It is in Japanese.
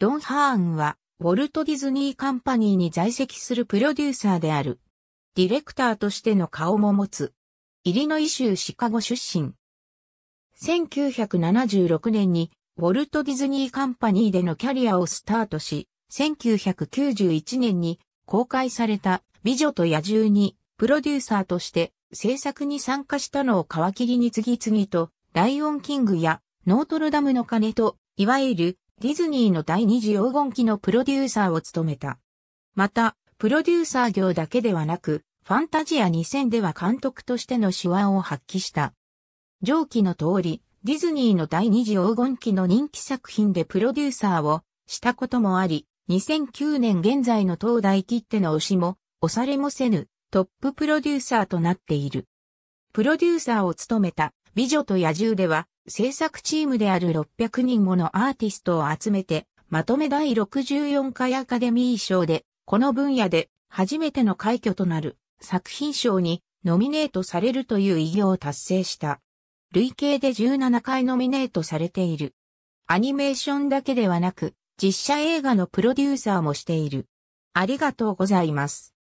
ドン・ハーンは、ウォルト・ディズニー・カンパニーに在籍するプロデューサーである。ディレクターとしての顔も持つ。イリノイ州シカゴ出身。1976年に、ウォルト・ディズニー・カンパニーでのキャリアをスタートし、1991年に公開された美女と野獣にプロデューサーとして制作に参加したのを皮切りに次々とライオンキングやノートルダムの鐘といわゆるディズニーの第二次黄金期のプロデューサーを務めた。また、プロデューサー業だけではなく、ファンタジア2000では監督としての手腕を発揮した。上記の通り、ディズニーの第二次黄金期の人気作品でプロデューサーをしたこともあり、2009年現在の東大切手の推しも、押されもせぬトッププロデューサーとなっている。プロデューサーを務めた美女と野獣では、制作チームである600人ものアーティストを集めて、まとめ第64回アカデミー賞で、この分野で初めての快挙となる作品賞にノミネートされるという偉業を達成した。累計で17回ノミネートされている。アニメーションだけではなく、実写映画のプロデューサーもしている。ありがとうございます。